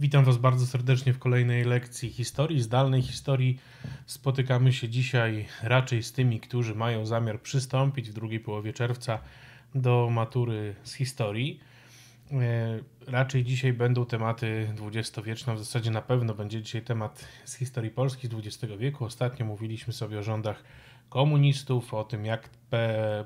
Witam Was bardzo serdecznie w kolejnej lekcji historii, zdalnej historii. Spotykamy się dzisiaj raczej z tymi, którzy mają zamiar przystąpić w drugiej połowie czerwca do matury z historii. E, raczej dzisiaj będą tematy dwudziestowieczne, w zasadzie na pewno będzie dzisiaj temat z historii Polski z XX wieku. Ostatnio mówiliśmy sobie o rządach komunistów, o tym jak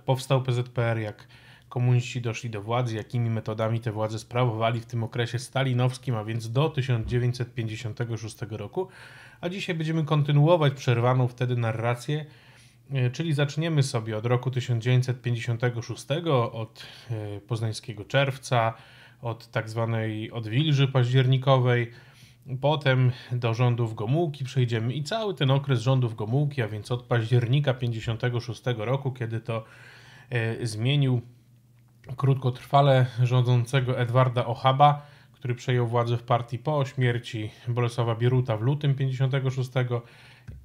powstał PZPR, jak komuniści doszli do władzy, jakimi metodami te władze sprawowali w tym okresie stalinowskim, a więc do 1956 roku. A dzisiaj będziemy kontynuować przerwaną wtedy narrację, e, czyli zaczniemy sobie od roku 1956, od e, poznańskiego czerwca, od tak zwanej odwilży październikowej. Potem do rządów Gomułki przejdziemy i cały ten okres rządów Gomułki, a więc od października 56 roku, kiedy to e, zmienił krótkotrwale rządzącego Edwarda Ochaba, który przejął władzę w partii po śmierci Bolesława Bieruta w lutym 56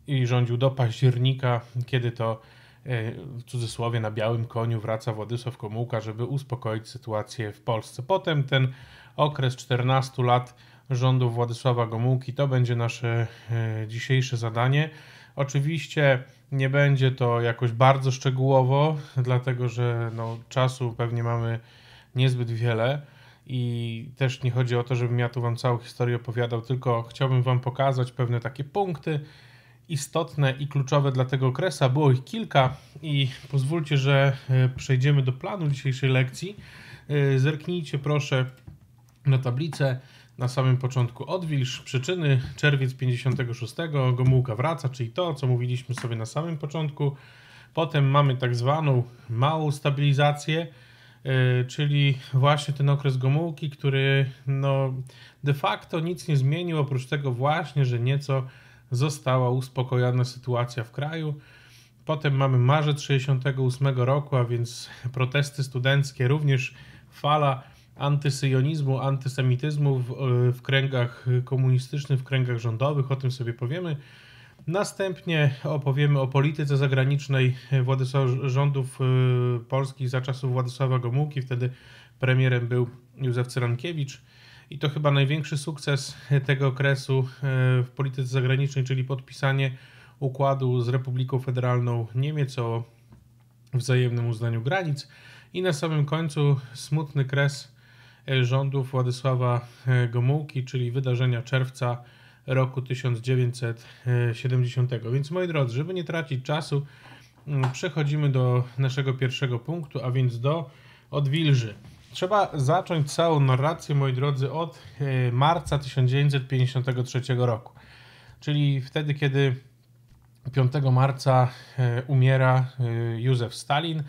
i rządził do października, kiedy to e, w cudzysłowie na białym koniu wraca Władysław Komułka, żeby uspokoić sytuację w Polsce. Potem ten okres 14 lat rządów Władysława Gomułki to będzie nasze e, dzisiejsze zadanie. Oczywiście nie będzie to jakoś bardzo szczegółowo, dlatego że no, czasu pewnie mamy niezbyt wiele i też nie chodzi o to, żebym ja tu wam całą historię opowiadał, tylko chciałbym wam pokazać pewne takie punkty istotne i kluczowe dla tego okresu. Było ich kilka i pozwólcie, że e, przejdziemy do planu dzisiejszej lekcji. E, zerknijcie proszę na tablicę na samym początku odwilż, przyczyny, czerwiec 56, Gomułka wraca, czyli to, co mówiliśmy sobie na samym początku. Potem mamy tak zwaną małą stabilizację, e, czyli właśnie ten okres Gomułki, który no, de facto nic nie zmienił, oprócz tego właśnie, że nieco została uspokojona sytuacja w kraju. Potem mamy marzec 68 roku, a więc protesty studenckie, również fala antysyjonizmu, antysemityzmu w, e, w kręgach komunistycznych, w kręgach rządowych, o tym sobie powiemy. Następnie opowiemy o polityce zagranicznej Władysław, rządów e, polskich za czasów Władysława Gomułki. Wtedy premierem był Józef Cyrankiewicz. I to chyba największy sukces tego okresu e, w polityce zagranicznej, czyli podpisanie układu z Republiką Federalną Niemiec o wzajemnym uznaniu granic. I na samym końcu smutny kres rządów Władysława e, Gomułki, czyli wydarzenia czerwca roku 1970. Więc moi drodzy, żeby nie tracić czasu, mm, przechodzimy do naszego pierwszego punktu, a więc do odwilży. Trzeba zacząć całą narrację, moi drodzy, od e, marca 1953 roku, czyli wtedy, kiedy 5 marca e, umiera Józef Stalin.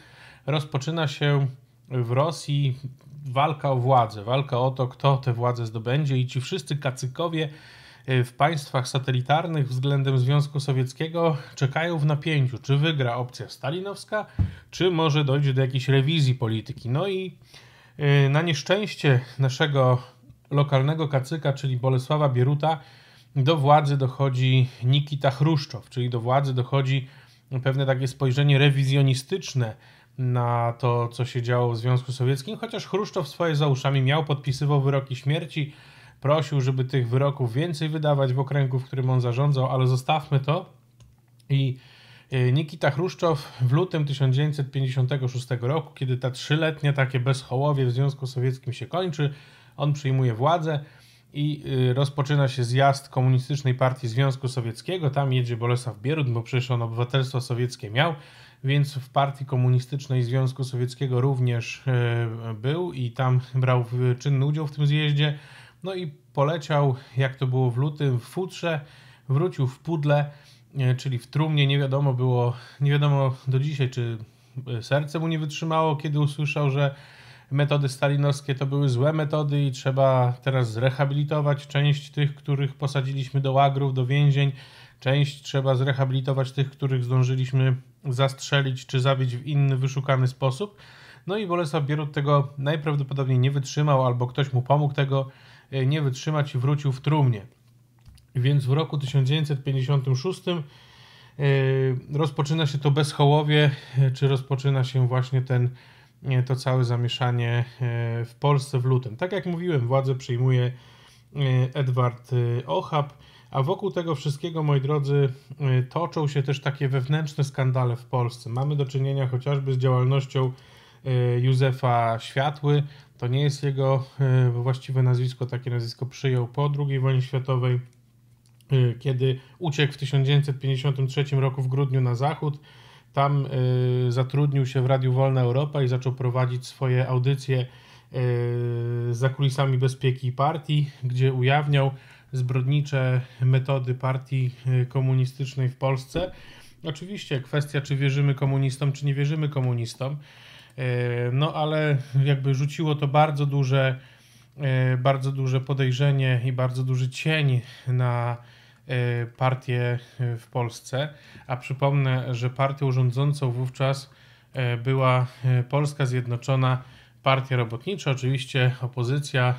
Rozpoczyna się w Rosji walka o władzę, walka o to, kto tę władzę zdobędzie i ci wszyscy kacykowie e, w państwach satelitarnych względem Związku Sowieckiego czekają w napięciu, czy wygra opcja stalinowska, czy może dojdzie do jakiejś rewizji polityki. No i e, na nieszczęście naszego lokalnego kacyka, czyli Bolesława Bieruta, do władzy dochodzi Nikita Chruszczow, czyli do władzy dochodzi pewne takie spojrzenie rewizjonistyczne na to, co się działo w Związku Sowieckim, chociaż Chruszczow swoje za uszami miał, podpisywał wyroki śmierci, prosił, żeby tych wyroków więcej wydawać w okręgu, w którym on zarządzał, ale zostawmy to. I e, Nikita Chruszczow w lutym 1956 roku, kiedy ta trzyletnia takie bezchołowie w Związku Sowieckim się kończy, on przyjmuje władzę i e, rozpoczyna się zjazd Komunistycznej Partii Związku Sowieckiego. Tam jedzie Bolesław Bierut, bo przecież on obywatelstwo sowieckie miał więc w partii komunistycznej Związku Sowieckiego również e, był i tam brał czynny udział w tym zjeździe. No i poleciał, jak to było w lutym, w futrze, wrócił w pudle, e, czyli w trumnie. Nie wiadomo było, nie wiadomo do dzisiaj, czy e, serce mu nie wytrzymało, kiedy usłyszał, że metody stalinowskie to były złe metody i trzeba teraz zrehabilitować część tych, których posadziliśmy do łagrów, do więzień. Część trzeba zrehabilitować tych, których zdążyliśmy zastrzelić czy zabić w inny wyszukany sposób. No i Bolesław Bierut tego najprawdopodobniej nie wytrzymał, albo ktoś mu pomógł tego e, nie wytrzymać i wrócił w trumnie. Więc w roku 1956 e, rozpoczyna się to bezchołowie, e, czy rozpoczyna się właśnie ten, to całe zamieszanie w Polsce w lutym. Tak jak mówiłem, władzę przyjmuje Edward Ochab. A wokół tego wszystkiego, moi drodzy, y, toczą się też takie wewnętrzne skandale w Polsce. Mamy do czynienia chociażby z działalnością y, Józefa Światły. To nie jest jego y, właściwe nazwisko, takie nazwisko przyjął po II wojnie światowej, kiedy uciekł w 1953 roku w grudniu na zachód. Tam zatrudnił się w Radiu Wolna Europa i zaczął prowadzić swoje audycje za kulisami bezpieki partii, gdzie ujawniał zbrodnicze metody partii y, komunistycznej w Polsce. Oczywiście kwestia, czy wierzymy komunistom, czy nie wierzymy komunistom, e, no ale jakby rzuciło to bardzo duże, e, bardzo duże podejrzenie i bardzo duży cień na e, partię w Polsce. A przypomnę, że partią rządzącą wówczas była Polska Zjednoczona Partia Robotnicza, oczywiście opozycja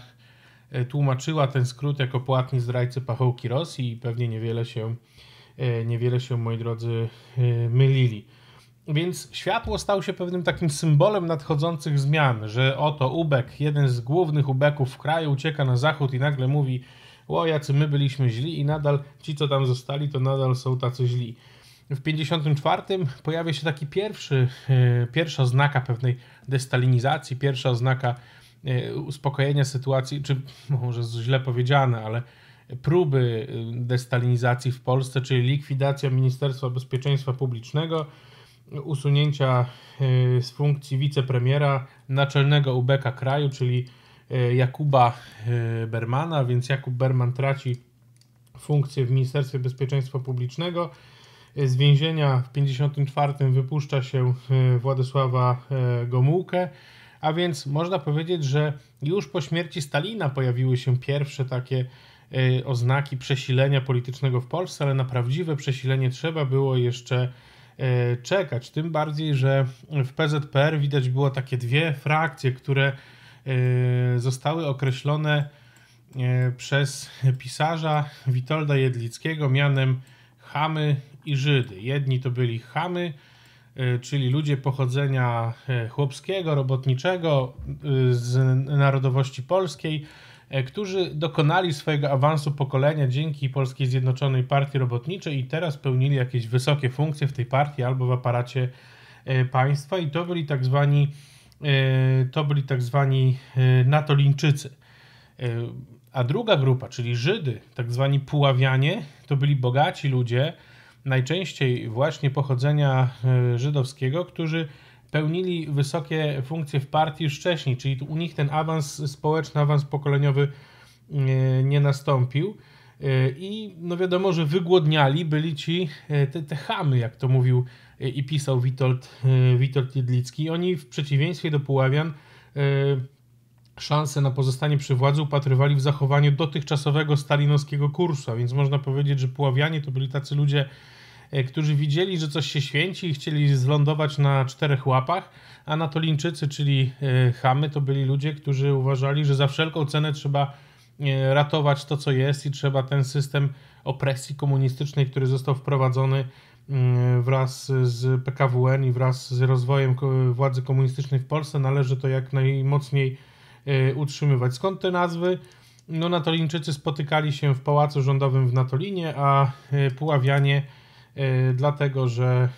E, tłumaczyła ten skrót jako płatni zdrajcy pachołki Rosji i pewnie niewiele się, e, niewiele się, moi drodzy, e, mylili. Więc światło stał się pewnym takim symbolem nadchodzących zmian, że oto Ubek, jeden z głównych Ubeków w kraju, ucieka na zachód i nagle mówi: O, jacy my byliśmy źli, i nadal ci, co tam zostali, to nadal są tacy źli. W 54 pojawia się taki pierwszy, pierwsza oznaka pewnej destalinizacji, pierwsza oznaka E, uspokojenia sytuacji, czy może źle powiedziane, ale próby y, destalinizacji w Polsce, czyli likwidacja Ministerstwa Bezpieczeństwa Publicznego, usunięcia y, z funkcji wicepremiera naczelnego UBK kraju, czyli y, Jakuba Bermana, więc Jakub Berman traci funkcję w Ministerstwie Bezpieczeństwa Publicznego. Z więzienia w 1954 wypuszcza się Władysława Gomułkę a więc można powiedzieć, że już po śmierci Stalina pojawiły się pierwsze takie e, oznaki przesilenia politycznego w Polsce, ale na prawdziwe przesilenie trzeba było jeszcze e, czekać. Tym bardziej, że w PZPR widać było takie dwie frakcje, które e, zostały określone przez pisarza Witolda Jedlickiego mianem chamy i Żydy. Jedni to byli chamy, Y, czyli ludzie pochodzenia e, chłopskiego, robotniczego y, z narodowości polskiej, e, którzy dokonali swojego awansu pokolenia dzięki Polskiej Zjednoczonej Partii Robotniczej i teraz pełnili jakieś wysokie funkcje w tej partii albo w aparacie e, państwa i to byli tak zwani to byli tak zwani natolińczycy. A druga grupa, czyli Żydy, tak zwani Puławianie, to byli bogaci ludzie, najczęściej właśnie pochodzenia e, żydowskiego, którzy pełnili wysokie funkcje w partii już wcześniej, czyli u nich ten awans społeczny, awans pokoleniowy e, nie nastąpił. E, I no wiadomo, że wygłodniali byli ci te, te chamy, jak to mówił i pisał Witold, Witold Jedlicki. Oni w przeciwieństwie do Puławian Szanse na pozostanie przy władzy upatrywali w zachowaniu dotychczasowego stalinowskiego kursu, a więc można powiedzieć, że Puławianie to byli tacy ludzie, e, którzy widzieli, że coś się święci i chcieli zlądować na czterech łapach. Anatolińczycy, czyli e, Chamy, to byli ludzie, którzy uważali, że za wszelką cenę trzeba e, ratować to, co jest i trzeba ten system opresji komunistycznej, który został wprowadzony mm, wraz z PKWN i wraz z rozwojem władzy komunistycznej w Polsce, należy to jak najmocniej Y, utrzymywać. Skąd te nazwy? No, Natolińczycy spotykali się w pałacu rządowym w Natolinie, a y, Puławianie y, dlatego, że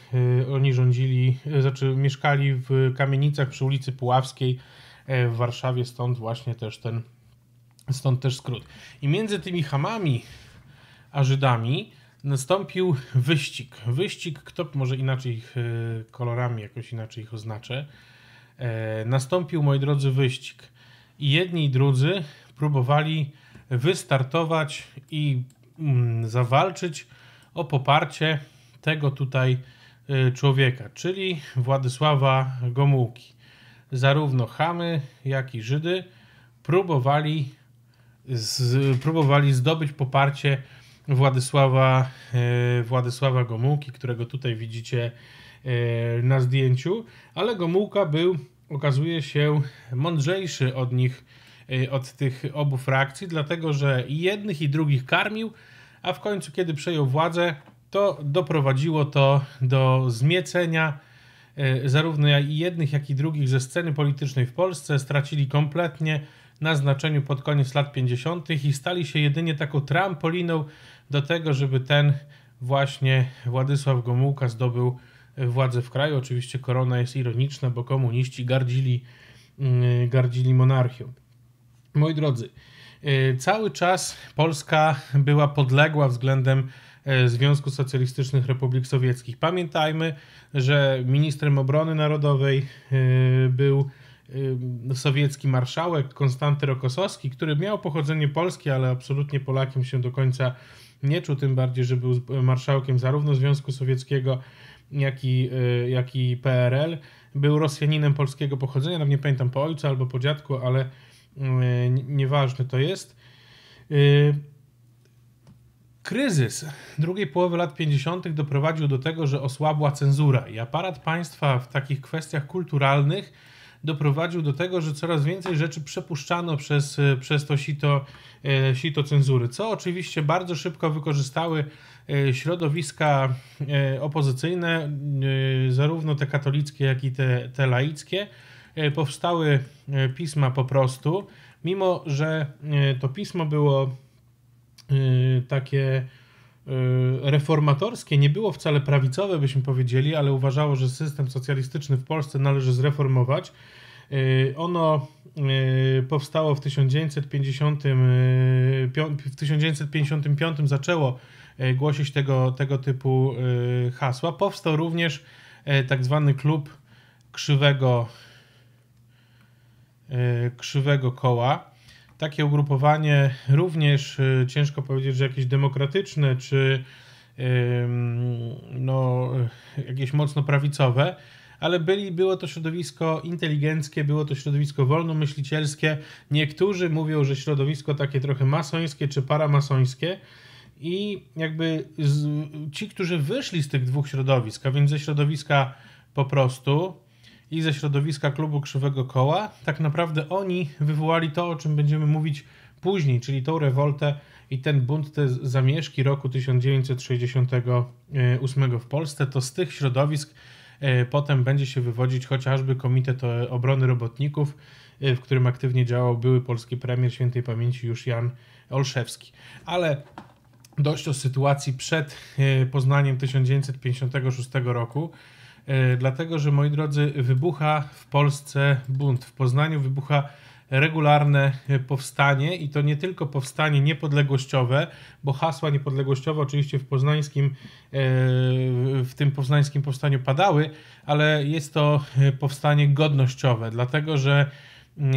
oni rządzili, znaczy mieszkali w kamienicach przy ulicy Puławskiej w Warszawie, stąd właśnie też ten, stąd też skrót. I między tymi Hamami a Żydami nastąpił wyścig. Wyścig, kto może inaczej ich kolorami, jakoś inaczej ich oznaczę. E, nastąpił, moi drodzy, wyścig i jedni i drudzy próbowali wystartować i mm, zawalczyć o poparcie tego tutaj y, człowieka, czyli Władysława Gomułki. Zarówno Chamy, jak i Żydy próbowali, z, próbowali zdobyć poparcie Władysława, y, Władysława Gomułki, którego tutaj widzicie y, na zdjęciu, ale Gomułka był okazuje się mądrzejszy od nich, y, od tych obu frakcji, dlatego że i jednych i drugich karmił, a w końcu, kiedy przejął władzę, to doprowadziło to do zmiecenia y, zarówno jednych, jak i drugich ze sceny politycznej w Polsce. Stracili kompletnie na znaczeniu pod koniec lat 50. i stali się jedynie taką trampoliną do tego, żeby ten właśnie Władysław Gomułka zdobył władzę w kraju. Oczywiście korona jest ironiczna, bo komuniści gardzili, mm, gardzili monarchią. Moi drodzy, y, cały czas Polska była podległa względem e, Związku Socjalistycznych Republik Sowieckich. Pamiętajmy, że ministrem obrony narodowej e, był e, sowiecki marszałek Konstanty Rokosowski, który miał pochodzenie polskie, ale absolutnie Polakiem się do końca nie czuł, tym bardziej, że był marszałkiem zarówno Związku Sowieckiego, jak i, y, jak i PRL. Był Rosjaninem polskiego pochodzenia, no nie pamiętam po ojcu albo po dziadku, ale y, nieważne to jest. Y, kryzys drugiej połowy lat 50. doprowadził do tego, że osłabła cenzura i aparat państwa w takich kwestiach kulturalnych doprowadził do tego, że coraz więcej rzeczy przepuszczano przez, przez to sito, sito cenzury, co oczywiście bardzo szybko wykorzystały E, środowiska e, opozycyjne, e, zarówno te katolickie, jak i te, te laickie, powstały pisma po prostu, mimo że to pismo było takie reformatorskie, nie było wcale prawicowe, byśmy powiedzieli, ale uważało, że system socjalistyczny w Polsce należy zreformować. Ono powstało w 1955, w 1955 zaczęło E, głosić tego, tego typu e, hasła. Powstał również e, tak zwany klub krzywego, krzywego koła. Takie ugrupowanie również ciężko powiedzieć, że jakieś demokratyczne czy no, jakieś mocno prawicowe, ale byli, było to środowisko inteligenckie, było to środowisko wolnomyślicielskie. Niektórzy mówią, że środowisko takie trochę masońskie czy paramasońskie. I jakby z, ci, którzy wyszli z tych dwóch środowisk, a więc ze środowiska po prostu i ze środowiska klubu Krzywego Koła, tak naprawdę oni wywołali to, o czym będziemy mówić później, czyli tą rewoltę i ten bunt, te zamieszki roku 1968 e, w Polsce, to z tych środowisk e, potem będzie się wywodzić chociażby Komitet e, Obrony Robotników, w którym aktywnie działał były polski premier świętej pamięci już Jan Olszewski. Ale dość o sytuacji przed e, Poznaniem 1956 roku, e, dlatego że moi drodzy, wybucha w Polsce bunt. W Poznaniu wybucha regularne e, powstanie i to nie tylko powstanie niepodległościowe, bo hasła niepodległościowe oczywiście w poznańskim, w tym poznańskim powstaniu padały, ale jest to powstanie godnościowe, dlatego że E,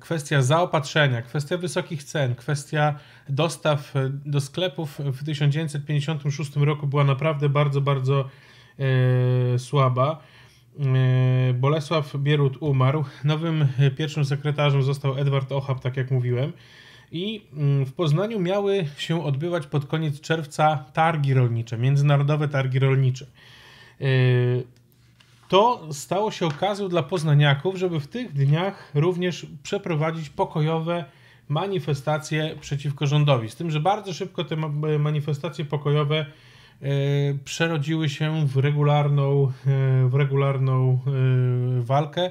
kwestia zaopatrzenia, kwestia wysokich cen, kwestia dostaw e, do sklepów w 1956 roku była naprawdę bardzo, bardzo e, słaba. Bolesław Bierut umarł. Nowym pierwszym sekretarzem został Edward Ochab, tak jak mówiłem. I mm, w Poznaniu miały się odbywać pod koniec czerwca targi rolnicze, międzynarodowe targi rolnicze to stało się okazją dla poznaniaków, żeby w tych dniach również przeprowadzić pokojowe manifestacje przeciwko rządowi. Z tym, że bardzo szybko te e, manifestacje pokojowe e, przerodziły się w regularną, e, w regularną walkę,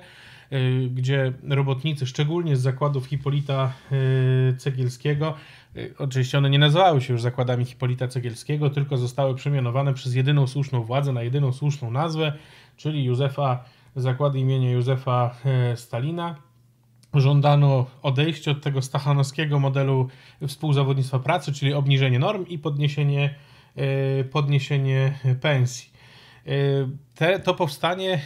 gdzie robotnicy, szczególnie z zakładów Hipolita Cegielskiego, oczywiście one nie nazywały się już zakładami Hipolita Cegielskiego, tylko zostały przemianowane przez jedyną słuszną władzę na jedyną słuszną nazwę, czyli Józefa, zakłady imienia Józefa e, Stalina. Żądano odejścia od tego stachanowskiego modelu współzawodnictwa pracy, czyli obniżenie norm i podniesienie, e, podniesienie pensji. E, te, to powstanie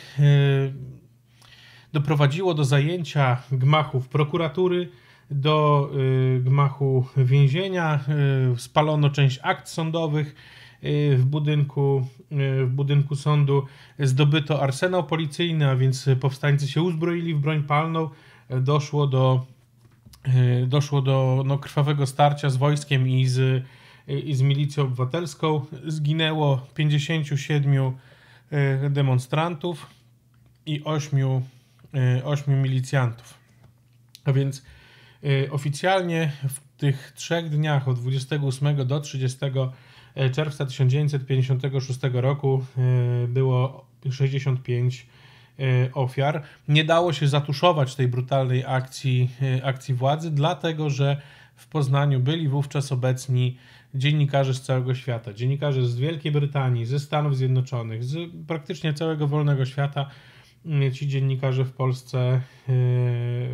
doprowadziło do zajęcia gmachów prokuratury, do gmachu więzienia, spalono część akt sądowych, Y, w budynku, y, w budynku sądu zdobyto arsenał policyjny, a więc powstańcy się uzbroili w broń palną. Doszło do, y, doszło do no, krwawego starcia z wojskiem i z, i z milicją obywatelską. Zginęło 57 demonstrantów i 8, 8 milicjantów. A więc oficjalnie w tych trzech dniach od 28 do 30 czerwca 1956 roku e, było 65 e, ofiar. Nie dało się zatuszować tej brutalnej akcji, e, akcji władzy, dlatego że w Poznaniu byli wówczas obecni dziennikarze z całego świata. Dziennikarze z Wielkiej Brytanii, ze Stanów Zjednoczonych, z praktycznie całego wolnego świata. Ci dziennikarze w Polsce,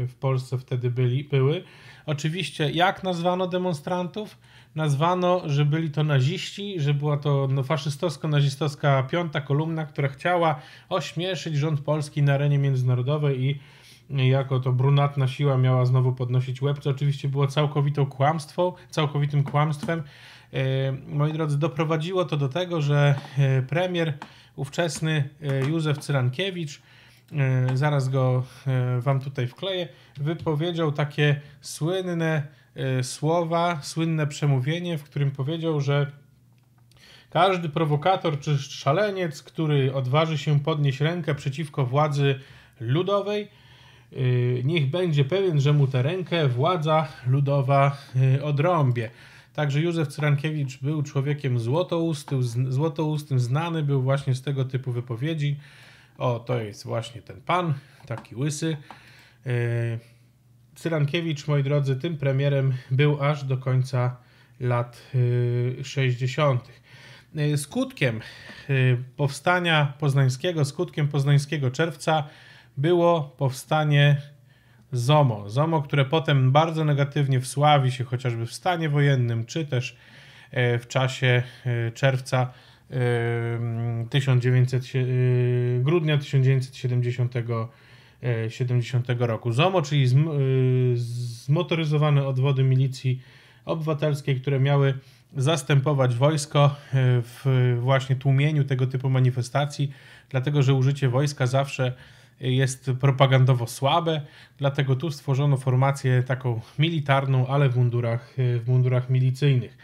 w Polsce wtedy byli, były. Oczywiście, jak nazwano demonstrantów? nazwano, że byli to naziści, że była to no, faszystowsko-nazistowska piąta kolumna, która chciała ośmieszyć rząd polski na arenie międzynarodowej i jako to brunatna siła miała znowu podnosić łeb, co oczywiście było całkowitą kłamstwą, całkowitym kłamstwem. E, moi drodzy, doprowadziło to do tego, że e, premier ówczesny e, Józef Cyrankiewicz, zaraz go wam tutaj wkleję, wypowiedział takie słynne Y, słowa, słynne przemówienie, w którym powiedział, że każdy prowokator czy szaleniec, który odważy się podnieść rękę przeciwko władzy ludowej, y, niech będzie pewien, że mu tę rękę władza ludowa y, odrąbie. Także Józef Cyrankiewicz był człowiekiem złotoustym, złotoustym, znany był właśnie z tego typu wypowiedzi. O, to jest właśnie ten pan, taki łysy. Cyrankiewicz, moi drodzy, tym premierem był aż do końca lat 60. Y, y, skutkiem y, powstania poznańskiego, skutkiem poznańskiego czerwca było powstanie ZOMO. ZOMO, które potem bardzo negatywnie wsławi się chociażby w stanie wojennym, czy też e, w czasie e, czerwca 1900, e, grudnia 1970 70 roku. ZOMO, czyli y, zmotoryzowane odwody milicji obywatelskiej, które miały zastępować wojsko y, w właśnie tłumieniu tego typu manifestacji, dlatego że użycie wojska zawsze jest propagandowo słabe, dlatego tu stworzono formację taką militarną, ale w mundurach, y, w mundurach milicyjnych.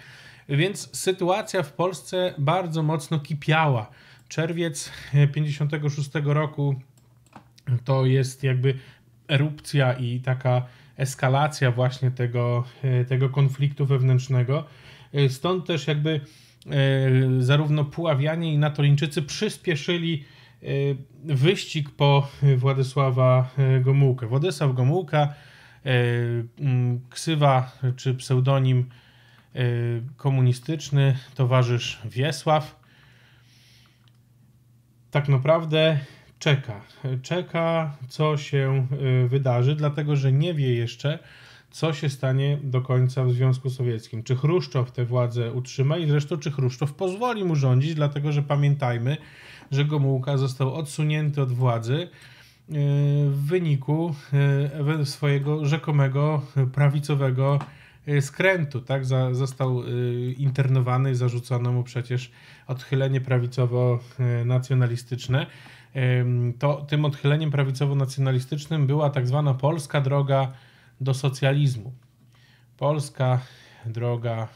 Więc sytuacja w Polsce bardzo mocno kipiała. Czerwiec 56 roku to jest jakby erupcja i taka eskalacja właśnie tego, e, tego konfliktu wewnętrznego. E, stąd też jakby e, zarówno Puławianie i Natolińczycy przyspieszyli wyścig po Władysława Gomułkę. Władysław Gomułka, ksywa czy pseudonim komunistyczny, towarzysz Wiesław. Tak naprawdę czeka. Czeka, co się y, wydarzy, dlatego że nie wie jeszcze, co się stanie do końca w Związku Sowieckim. Czy Chruszczow tę władzę utrzyma i zresztą czy Chruszczow pozwoli mu rządzić, dlatego że pamiętajmy, że Gomułka został odsunięty od władzy y, w wyniku y, swojego rzekomego prawicowego skrętu, tak? Został internowany, zarzucono mu przecież odchylenie prawicowo-nacjonalistyczne to tym odchyleniem prawicowo-nacjonalistycznym była tak zwana polska droga do socjalizmu. Polska droga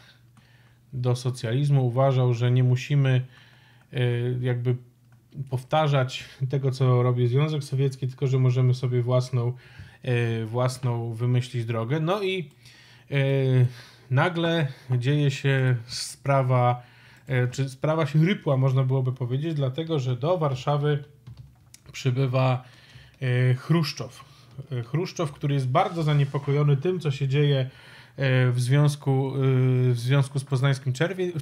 do socjalizmu uważał, że nie musimy e, jakby powtarzać tego, co robi Związek Sowiecki, tylko że możemy sobie własną, e, własną wymyślić drogę. No i e, nagle dzieje się sprawa, czy sprawa się rypła, można byłoby powiedzieć, dlatego że do Warszawy przybywa e, Chruszczow. E, Chruszczow, który jest bardzo zaniepokojony tym, co się dzieje E, w związku, e, w związku z poznańskim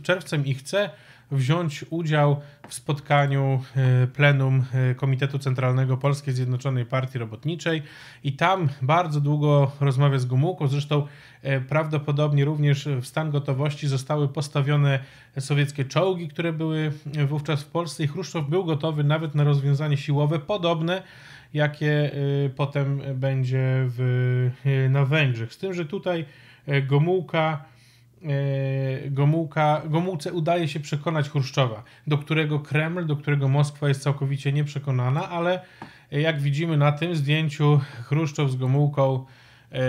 czerwcem i chce wziąć udział w spotkaniu e, plenum Komitetu Centralnego Polskiej Zjednoczonej Partii Robotniczej i tam bardzo długo rozmawia z Gumułką, Zresztą prawdopodobnie również w stan gotowości zostały postawione sowieckie czołgi, które były wówczas w Polsce i Chruszczow był gotowy nawet na rozwiązanie siłowe podobne jakie potem będzie w, na Węgrzech. Z tym, że tutaj E, Gomułka, e, Gomułka, Gomułce udaje się przekonać Chruszczowa, do którego Kreml, do którego Moskwa jest całkowicie nieprzekonana, ale e, jak widzimy na tym zdjęciu, Chruszczow z Gomułką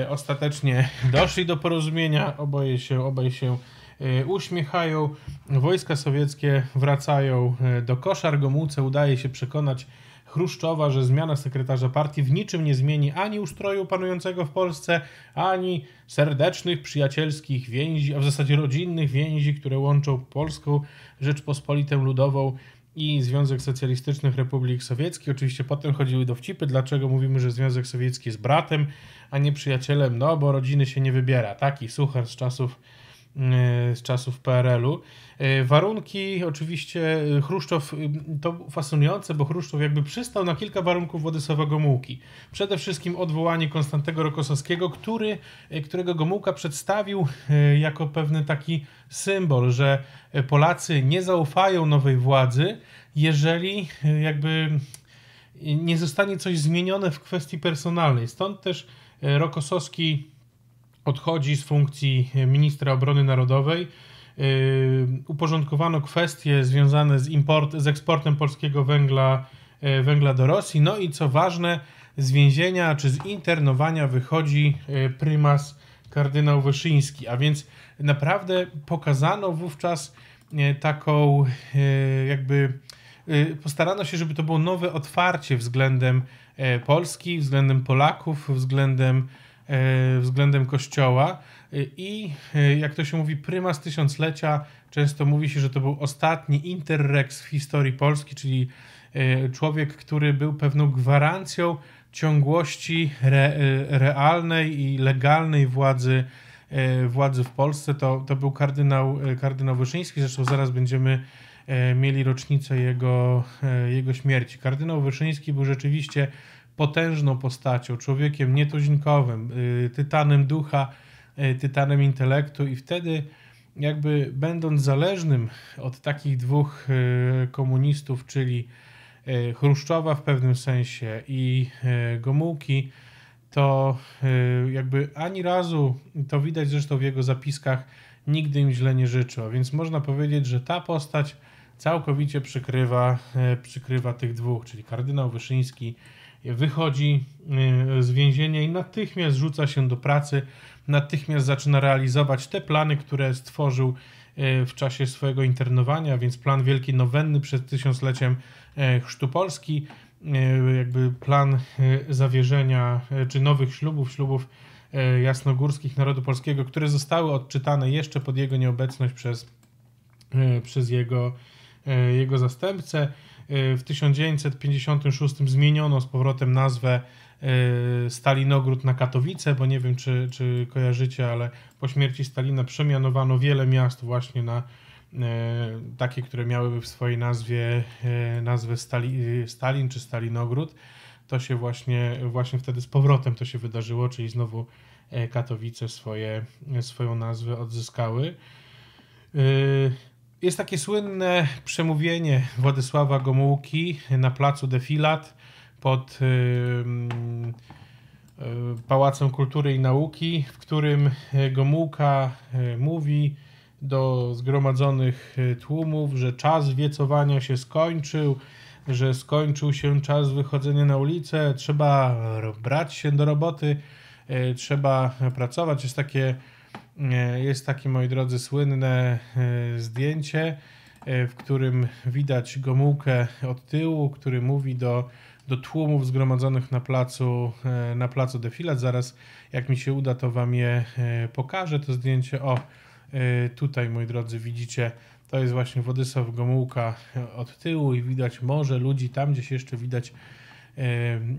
ostatecznie doszli do porozumienia, oboje się, obaj się uśmiechają, wojska sowieckie wracają do koszar, Gomułce udaje się przekonać Chruszczowa, że zmiana sekretarza partii w niczym nie zmieni ani ustroju panującego w Polsce, ani serdecznych, przyjacielskich więzi, a w zasadzie rodzinnych więzi, które łączą Polską Rzeczpospolitę Ludową i Związek Socjalistycznych Republik Sowieckich. Oczywiście potem chodziły dowcipy, dlaczego mówimy, że Związek Sowiecki jest bratem, a nie przyjacielem, no bo rodziny się nie wybiera. Taki suchar z czasów Y, z czasów PRL-u. Y, warunki oczywiście y, Chruszczow, to fascynujące, bo Chruszczow jakby przystał na kilka warunków Władysława Gomułki. Przede wszystkim odwołanie Konstantego Rokosowskiego, który, którego Gomułka przedstawił jako pewny taki symbol, że Polacy nie zaufają nowej władzy, jeżeli jakby nie zostanie coś zmienione w kwestii personalnej. Stąd też Rokosowski odchodzi z funkcji ministra obrony narodowej. Yy, uporządkowano kwestie związane z, import, z eksportem polskiego węgla, yy, węgla do Rosji. No i co ważne, z więzienia czy z internowania wychodzi yy, prymas kardynał Wyszyński. A więc naprawdę pokazano wówczas taką jakby postarano się, żeby to było nowe otwarcie względem Polski, względem Polaków, względem E, względem Kościoła. E, I e, jak to się mówi, prymas tysiąclecia, często mówi się, że to był ostatni interrex w historii Polski, czyli człowiek, który był pewną gwarancją ciągłości re, realnej i legalnej władzy, władzy w Polsce. To, to był kardynał, kardynał Wyszyński, zresztą zaraz będziemy mieli rocznicę jego, jego śmierci. Kardynał Wyszyński był rzeczywiście potężną postacią, człowiekiem nietuzinkowym, y, tytanem ducha, y, tytanem intelektu, i wtedy, jakby będąc zależnym od takich dwóch y, komunistów, czyli Chruszczowa w pewnym sensie i Gomułki, to jakby ani razu, to widać zresztą w jego zapiskach, nigdy im źle nie życzył. Więc można powiedzieć, że ta postać całkowicie przykrywa, przykrywa tych dwóch, czyli kardynał Wyszyński wychodzi y, z więzienia i natychmiast rzuca się do pracy, natychmiast zaczyna realizować te plany, które stworzył y, w czasie swojego internowania, więc plan Wielkiej Nowenny przed tysiącleciem y, Chrztu Polski, jakby plan zawierzenia czy nowych ślubów, ślubów jasnogórskich narodu polskiego, które zostały odczytane jeszcze pod jego nieobecność przez, przez jego, jego zastępcę E, w 1956 zmieniono z powrotem nazwę e, Stalinogród na Katowice, bo nie wiem, czy, czy kojarzycie, ale po śmierci Stalina przemianowano wiele miast właśnie na e, takie, które miałyby w swojej nazwie nazwę Stali, Stalin czy Stalinogród. To się właśnie, właśnie wtedy z powrotem to się wydarzyło, czyli znowu Katowice swoje, swoją nazwę odzyskały. Jest takie słynne przemówienie Władysława Gomułki na placu Defilat pod y, Pałacem Kultury i Nauki, w którym y, Gomułka y, mówi do zgromadzonych tłumów, że czas wiecowania się skończył, że skończył się czas wychodzenia na ulicę, trzeba brać się do roboty, trzeba pracować. Jest takie E, jest takie, moi drodzy, słynne e, zdjęcie, e, w którym widać Gomułkę od tyłu, który mówi do, do tłumów zgromadzonych na placu, na placu defilat. Zaraz, jak mi się uda, to Wam je pokażę. To zdjęcie, o, tutaj, moi drodzy, widzicie, to jest właśnie Władysław Gomułka od tyłu i widać morze ludzi tam, gdzieś jeszcze widać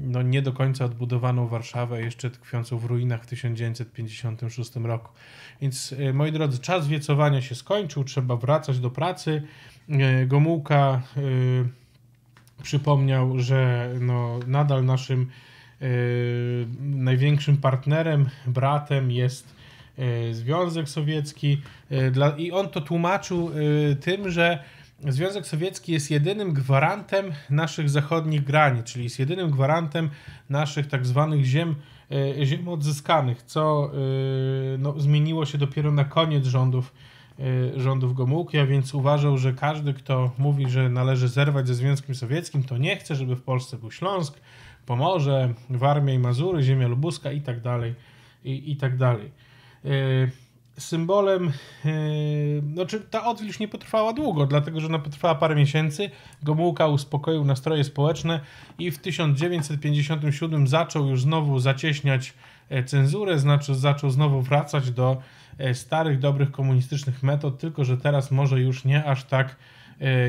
no, nie do końca odbudowaną Warszawę, jeszcze tkwiącą w ruinach w 1956 roku. Więc e, moi drodzy, czas wiecowania się skończył, trzeba wracać do pracy. E, Gomułka e, przypomniał, że no, nadal naszym największym partnerem, bratem jest Związek Sowiecki. I on to tłumaczył tym, że Związek Sowiecki jest jedynym gwarantem naszych zachodnich granic, czyli jest jedynym gwarantem naszych tak zwanych ziem, e, ziem odzyskanych, co e, no, zmieniło się dopiero na koniec rządów e, rządów Gomułki, a więc uważał, że każdy, kto mówi, że należy zerwać ze Związkiem Sowieckim, to nie chce, żeby w Polsce był Śląsk, Pomorze, Warmia i Mazury, Ziemia Lubuska i tak dalej, i, i tak dalej symbolem, znaczy ta odwilż nie potrwała długo, dlatego że ona potrwała parę miesięcy. Gomułka uspokoił nastroje społeczne i w 1957 zaczął już znowu zacieśniać e, cenzurę, znaczy zaczął znowu wracać do e, starych, dobrych komunistycznych metod, tylko że teraz może już nie aż tak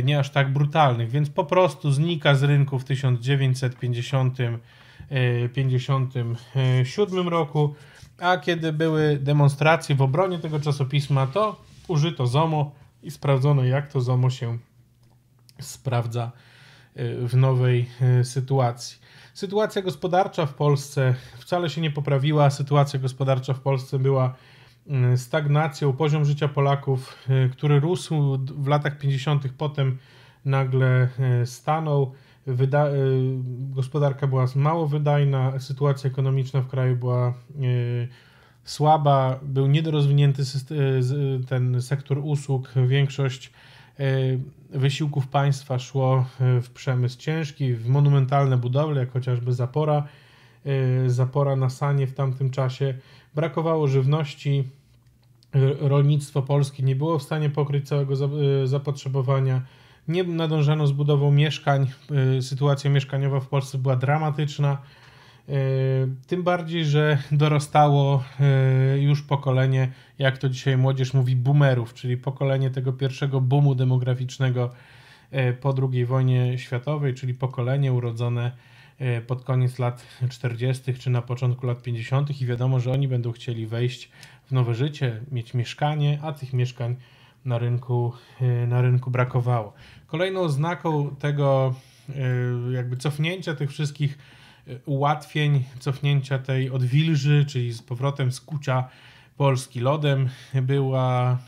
nie aż tak brutalnych, więc po prostu znika z rynku w 1957 roku. A kiedy były demonstracje w obronie tego czasopisma, to użyto ZOMO i sprawdzono, jak to ZOMO się sprawdza e, w nowej e, sytuacji. Sytuacja gospodarcza w Polsce wcale się nie poprawiła. Sytuacja gospodarcza w Polsce była e, stagnacją. Poziom życia Polaków, który rósł w latach 50., potem nagle stanął. Wyda- y, gospodarka była mało wydajna, sytuacja ekonomiczna w kraju była y, słaba, był niedorozwinięty y, ten sektor usług. Większość wysiłków państwa szło w przemysł ciężki, w monumentalne budowle, jak chociażby zapora, zapora na sanie w tamtym czasie. Brakowało żywności, rolnictwo polskie nie było w stanie pokryć całego zapotrzebowania nie nadążano z budową mieszkań. Y, sytuacja mieszkaniowa w Polsce była dramatyczna. Y, tym bardziej, że dorastało y, już pokolenie, jak to dzisiaj młodzież mówi, boomerów, czyli pokolenie tego pierwszego boomu demograficznego po II wojnie światowej, czyli pokolenie urodzone pod koniec lat 40. czy na początku lat 50. i wiadomo, że oni będą chcieli wejść w nowe życie, mieć mieszkanie, a tych mieszkań na rynku, y, na rynku brakowało. Kolejną znaką tego y, jakby cofnięcia tych wszystkich y, ułatwień, cofnięcia tej odwilży, czyli z powrotem skucia Polski lodem, była,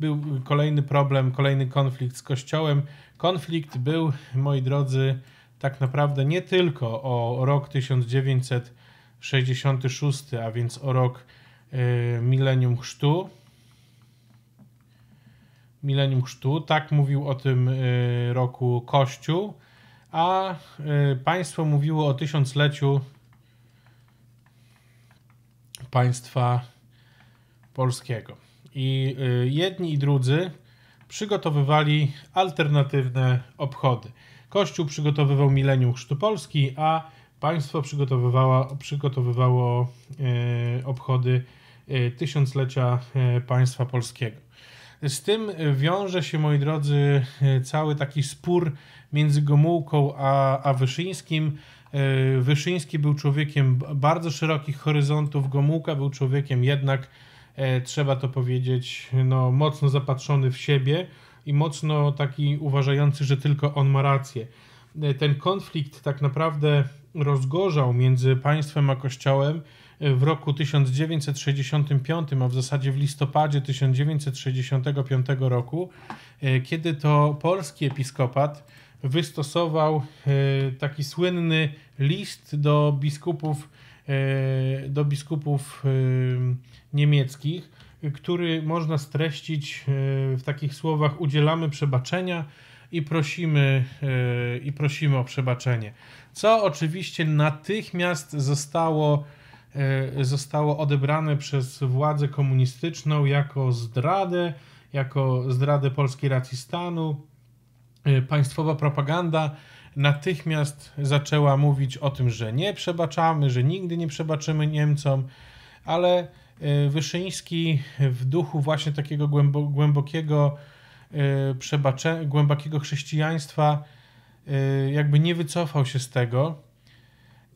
był kolejny problem, kolejny konflikt z Kościołem. Konflikt był, moi drodzy, tak naprawdę nie tylko o rok 1966, a więc o rok milenium chrztu, milenium chrztu, tak mówił o tym y, roku Kościół, a y, państwo mówiło o tysiącleciu państwa polskiego. I y, jedni i drudzy przygotowywali alternatywne obchody. Kościół przygotowywał milenium chrztu Polski, a państwo przygotowywało, przygotowywało obchody tysiąclecia państwa polskiego. Z tym wiąże się, moi drodzy, e, cały taki spór między Gomułką a, a Wyszyńskim. E, Wyszyński był człowiekiem bardzo szerokich horyzontów, Gomułka był człowiekiem jednak, e, trzeba to powiedzieć, no, mocno zapatrzony w siebie i mocno taki uważający, że tylko on ma rację. Ten konflikt tak naprawdę rozgorzał między państwem a kościołem, w roku 1965, a w zasadzie w listopadzie 1965 roku, e, kiedy to polski episkopat wystosował e, taki słynny list do biskupów, e, do biskupów niemieckich, który można streścić w takich słowach: udzielamy przebaczenia i prosimy, i prosimy o przebaczenie. Co oczywiście natychmiast zostało E, zostało odebrane przez władzę komunistyczną jako zdradę, jako zdradę polskiej racji stanu. E, państwowa propaganda natychmiast zaczęła mówić o tym, że nie przebaczamy, że nigdy nie przebaczymy Niemcom, ale e, Wyszyński w duchu właśnie takiego głębokiego przebaczenia, głębokiego chrześcijaństwa jakby nie wycofał się z tego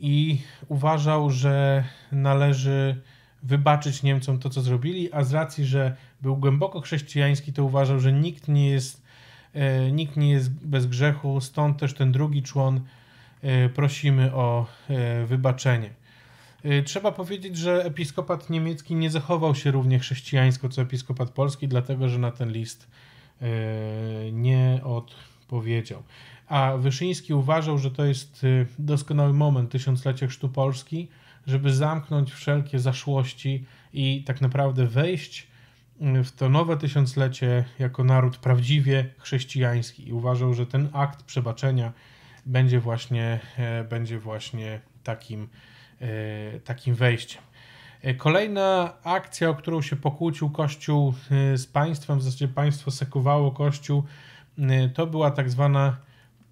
i uważał, że należy wybaczyć Niemcom to, co zrobili, a z racji, że był głęboko chrześcijański, to uważał, że nikt nie jest, e, nikt nie jest bez grzechu, stąd też ten drugi człon e, prosimy o e, wybaczenie. Trzeba powiedzieć, że episkopat niemiecki nie zachował się równie chrześcijańsko co episkopat polski, dlatego że na ten list nie odpowiedział. A Wyszyński uważał, że to jest y, doskonały moment tysiąclecia chrztu Polski, żeby zamknąć wszelkie zaszłości i tak naprawdę wejść y, w to nowe tysiąclecie jako naród prawdziwie chrześcijański. I uważał, że ten akt przebaczenia będzie właśnie, e, będzie właśnie takim, e, takim wejściem. E, kolejna akcja, o którą się pokłócił Kościół z państwem, w zasadzie państwo sekowało Kościół, to była tak zwana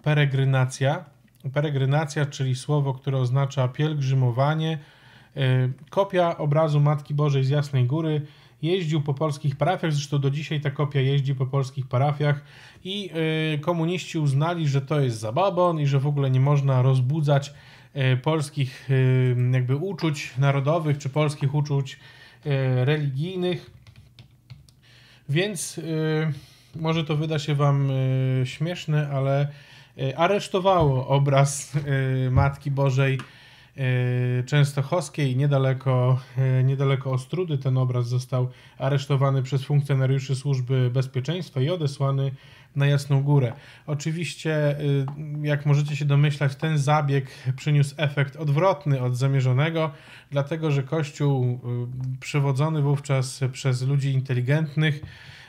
peregrynacja. Peregrynacja, czyli słowo, które oznacza pielgrzymowanie. E, kopia obrazu Matki Bożej z Jasnej Góry jeździł po polskich parafiach, zresztą do dzisiaj ta kopia jeździ po polskich parafiach i e, komuniści uznali, że to jest zababon i że w ogóle nie można rozbudzać e, polskich jakby uczuć narodowych czy polskich uczuć religijnych. Więc może to wyda się Wam śmieszne, ale E, aresztowało obraz e, Matki Bożej e, Częstochowskiej, niedaleko, niedaleko Ostrudy. Ten obraz został aresztowany przez funkcjonariuszy Służby Bezpieczeństwa i odesłany na Jasną Górę. Oczywiście, jak możecie się domyślać, ten zabieg przyniósł efekt odwrotny od zamierzonego, dlatego że Kościół, przewodzony wówczas przez ludzi inteligentnych,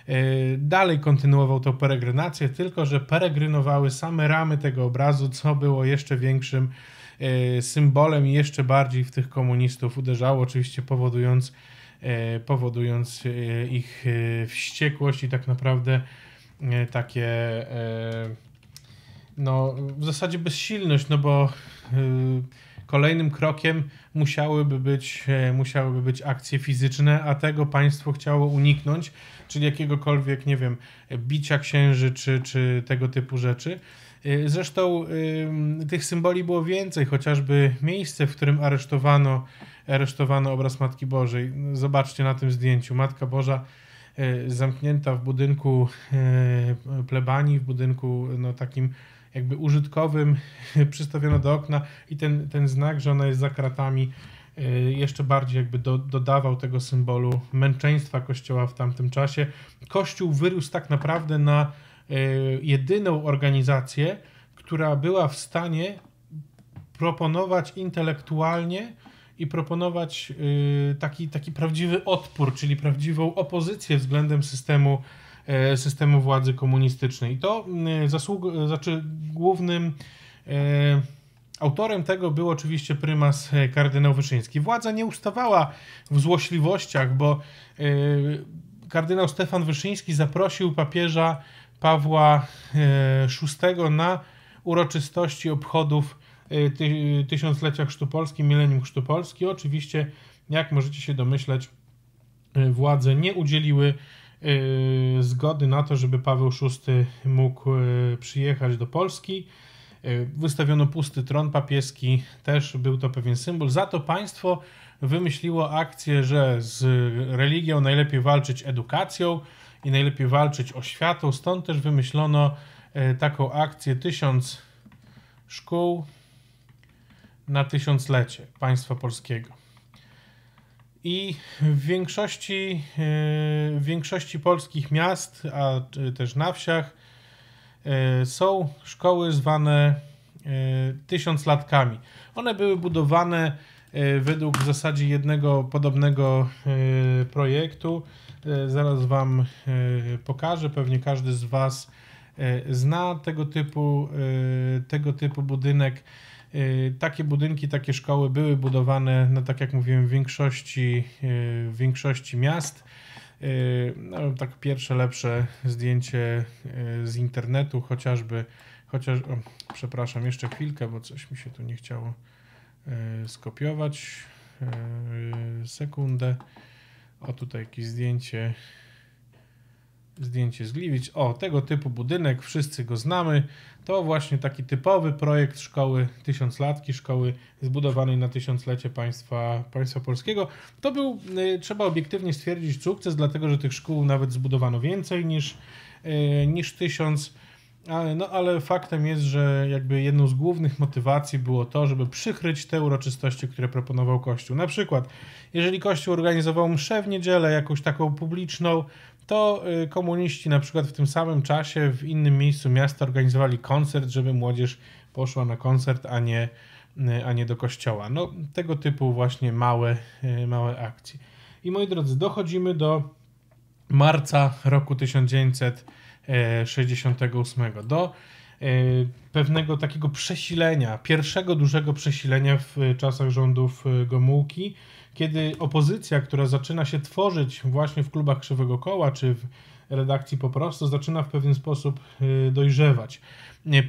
E, dalej kontynuował tą peregrinację, tylko że peregrynowały same ramy tego obrazu, co było jeszcze większym e, symbolem i jeszcze bardziej w tych komunistów uderzało, oczywiście powodując, e, powodując ich wściekłość i tak naprawdę takie no, w zasadzie bezsilność, no bo Kolejnym krokiem musiałyby być, e, musiałyby być akcje fizyczne, a tego państwo chciało uniknąć, czyli jakiegokolwiek, nie wiem, bicia księży czy, czy tego typu rzeczy. E, zresztą tych symboli było więcej, chociażby miejsce, w którym aresztowano, aresztowano obraz Matki Bożej. Zobaczcie na tym zdjęciu. Matka Boża e, zamknięta w budynku plebanii, w budynku no, takim jakby użytkowym przystawiono do okna i ten, ten znak, że ona jest za kratami, y, jeszcze bardziej jakby do, dodawał tego symbolu męczeństwa Kościoła w tamtym czasie. Kościół wyrósł tak naprawdę na y, jedyną organizację, która była w stanie proponować intelektualnie i proponować y, taki, taki prawdziwy odpór, czyli prawdziwą opozycję względem systemu E, systemu władzy komunistycznej. To e, zasług, znaczy głównym e, Autorem tego był oczywiście prymas kardynał Wyszyński. Władza nie ustawała w złośliwościach, bo kardynał Stefan Wyszyński zaprosił papieża Pawła VI na uroczystości obchodów tysiąclecia Chrztu Polski, milenium Chrztu Polski. Oczywiście, jak możecie się domyśleć, władze nie udzieliły Y, zgody na to, żeby Paweł VI mógł y, przyjechać do Polski. Y, wystawiono pusty tron papieski, też był to pewien symbol. Za to państwo wymyśliło akcję, że z religią najlepiej walczyć edukacją i najlepiej walczyć oświatą. Stąd też wymyślono taką akcję tysiąc szkół na tysiąclecie państwa polskiego. I w większości, e, w większości polskich miast, a e, też na wsiach, e, są szkoły zwane tysiąclatkami. One były budowane według w zasadzie jednego podobnego projektu. Zaraz Wam pokażę, pewnie każdy z Was zna tego typu, tego typu budynek. Y, takie budynki, takie szkoły były budowane, no tak jak mówiłem, w większości, y, w większości miast. Y, no, tak pierwsze lepsze zdjęcie z internetu, chociażby, chociaż, o, przepraszam, jeszcze chwilkę, bo coś mi się tu nie chciało skopiować. Sekundę. O, tutaj jakieś zdjęcie zdjęcie z O, tego typu budynek, wszyscy go znamy. To właśnie taki typowy projekt szkoły tysiąclatki, szkoły zbudowanej na tysiąclecie państwa, państwa polskiego. To był, y, trzeba obiektywnie stwierdzić, sukces, dlatego że tych szkół nawet zbudowano więcej niż, y, niż tysiąc. no, ale faktem jest, że jakby jedną z głównych motywacji było to, żeby przykryć te uroczystości, które proponował Kościół. Na przykład, jeżeli Kościół organizował mszę w niedzielę, jakąś taką publiczną, to y, komuniści na przykład w tym samym czasie w innym miejscu miasta organizowali koncert, żeby młodzież poszła na koncert, a nie, y, a nie do kościoła. No, tego typu właśnie małe, y, małe akcje. I moi drodzy, dochodzimy do marca roku 1968, e, do e, pewnego takiego przesilenia, pierwszego dużego przesilenia w e, czasach rządów Gomułki, kiedy opozycja, która zaczyna się tworzyć właśnie w klubach Krzywego Koła czy w redakcji po prostu, zaczyna w pewien sposób y, dojrzewać.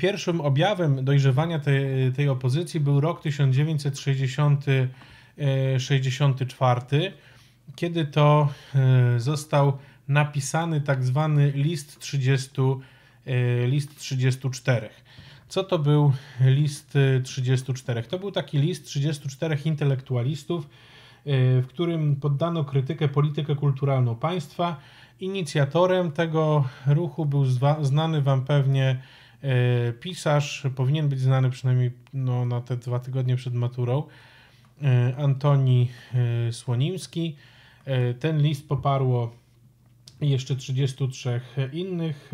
Pierwszym objawem dojrzewania tej, tej opozycji był rok 1964, y, kiedy to y, został napisany tak zwany list 30, list 34. Co to był list 34? To był taki list 34 intelektualistów, Y, w którym poddano krytykę politykę kulturalną państwa. Inicjatorem tego ruchu był znany wam pewnie y, pisarz, powinien być znany przynajmniej no, na te dwa tygodnie przed maturą, y, Antoni Słonimski. Ten list poparło jeszcze 33 innych.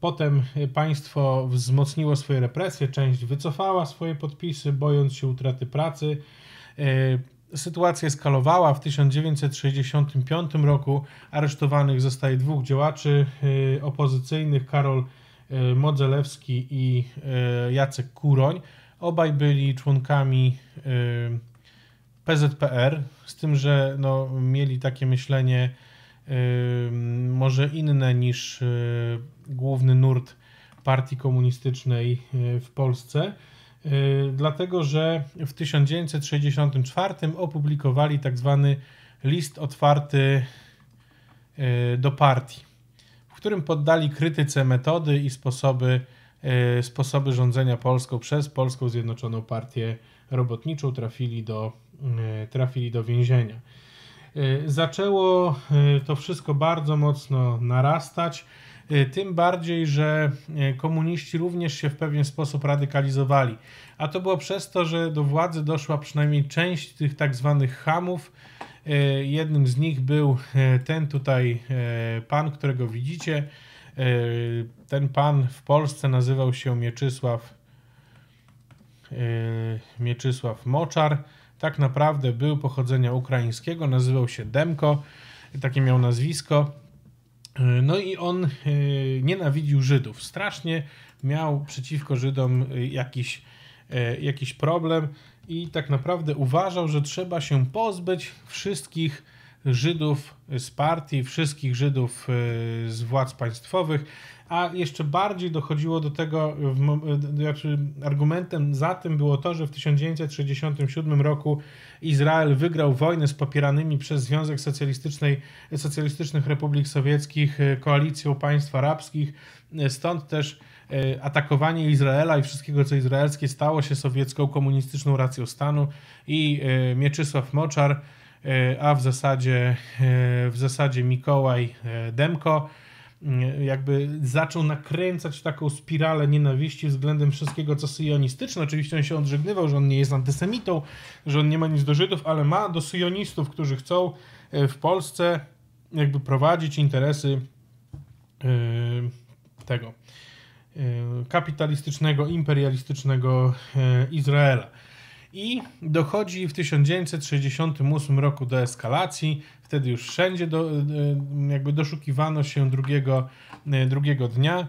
Potem państwo wzmocniło swoje represje, część wycofała swoje podpisy, bojąc się utraty pracy. Sytuacja eskalowała. W 1965 roku aresztowanych zostaje dwóch działaczy y, opozycyjnych, Karol y, Modzelewski i y, Jacek Kuroń. Obaj byli członkami PZPR, z tym, że no, mieli takie myślenie może inne niż główny nurt partii komunistycznej w Polsce. Y, dlatego że w 1964 opublikowali tak zwany list otwarty y, do partii, w którym poddali krytyce metody i sposoby, y, sposoby rządzenia Polską przez Polską Zjednoczoną Partię Robotniczą trafili do, trafili do więzienia. Zaczęło to wszystko bardzo mocno narastać. E, tym bardziej, że e, komuniści również się w pewien sposób radykalizowali. A to było przez to, że do władzy doszła przynajmniej część tych tak zwanych hamów. E, jednym z nich był ten tutaj pan, którego widzicie. Ten pan w Polsce nazywał się Mieczysław Mieczysław Moczar. Tak naprawdę był pochodzenia ukraińskiego, nazywał się Demko, takie miał nazwisko E, no i on e, nienawidził Żydów. Strasznie miał przeciwko Żydom e, jakiś, jakiś problem i tak naprawdę uważał, że trzeba się pozbyć wszystkich Żydów z partii, wszystkich Żydów z władz państwowych, a jeszcze bardziej dochodziło do tego, znaczy argumentem za tym było to, że w 1967 roku Izrael wygrał wojnę z popieranymi przez Związek Socjalistycznej, Socjalistycznych Republik Sowieckich e, koalicją państw arabskich, e, stąd też e, atakowanie Izraela i wszystkiego, co izraelskie, stało się sowiecką komunistyczną racją stanu i Mieczysław Moczar, a w zasadzie, w zasadzie Mikołaj Demko, Mm, jakby zaczął nakręcać taką spiralę nienawiści względem wszystkiego, co syjonistyczne. Oczywiście on się odżegnywał, że on nie jest antysemitą, że on nie ma nic do Żydów, ale ma do syjonistów, którzy chcą e, w Polsce jakby prowadzić interesy e, tego e, kapitalistycznego, imperialistycznego Izraela. I dochodzi w 1968 roku do eskalacji. Wtedy już wszędzie do, e, jakby doszukiwano się drugiego, e, drugiego dnia. E,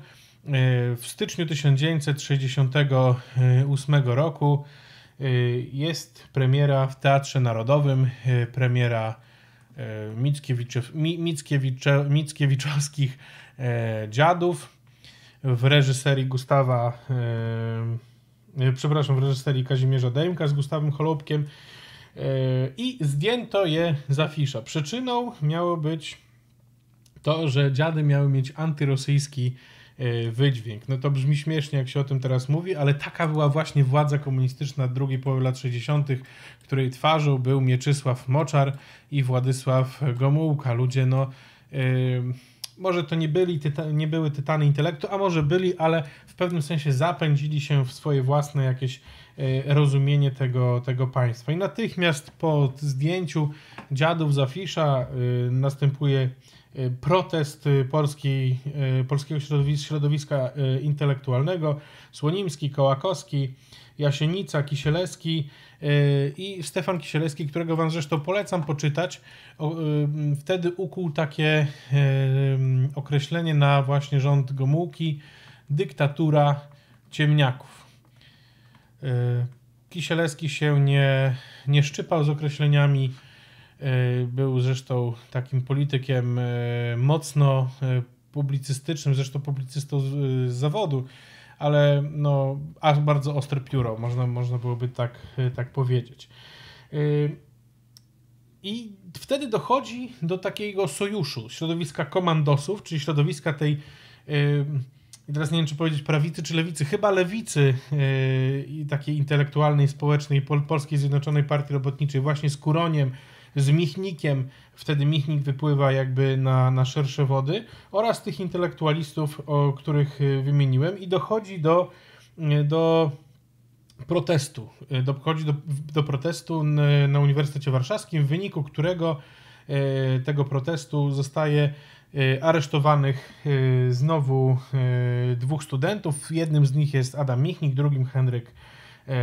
w styczniu 1968 roku jest premiera w Teatrze Narodowym, premiera Mickiewiczowskich Dziadów w reżyserii Gustawa E, przepraszam, w reżyserii Kazimierza Dejmka z Gustawem Holubkiem e, i zdjęto je z afisza. Przyczyną miało być to, że dziady miały mieć antyrosyjski e, wydźwięk. No to brzmi śmiesznie, jak się o tym teraz mówi, ale taka była właśnie władza komunistyczna drugiej połowy lat 60., której twarzą był Mieczysław Moczar i Władysław Gomułka. Ludzie, no. Yy może to nie, byli tyta- nie były tytany intelektu, a może byli, ale w pewnym sensie zapędzili się w swoje własne jakieś e, rozumienie tego, tego państwa. I natychmiast po zdjęciu dziadów Zafisza e, następuje e, protest polskiej, polskiego środowiska, środowiska intelektualnego. Słonimski, Kołakowski, Jasienica, Kisielewski y, i Stefan Kisielewski, którego Wam zresztą polecam poczytać. Y, wtedy ukuł takie y, określenie na właśnie rząd Gomułki, dyktatura ciemniaków. Kisielewski się nie, nie szczypał z określeniami. Był zresztą takim politykiem mocno publicystycznym, zresztą publicystą z, z zawodu ale no, aż bardzo ostre pióro, można, można byłoby tak, y, tak powiedzieć. Y, I wtedy dochodzi do takiego sojuszu środowiska komandosów, czyli środowiska tej. Y, teraz nie wiem, czy powiedzieć prawicy czy lewicy, chyba lewicy i takiej intelektualnej, społecznej Polskiej Zjednoczonej Partii Robotniczej, właśnie z Kuroniem, z Michnikiem, wtedy Michnik wypływa jakby na, na szersze wody, oraz tych intelektualistów, o których y, wymieniłem, i dochodzi do, y, do protestu. Y, dochodzi do, do protestu na Uniwersytecie Warszawskim, w wyniku którego tego protestu zostaje aresztowanych znowu dwóch studentów. Jednym z nich jest Adam Michnik, drugim Henryk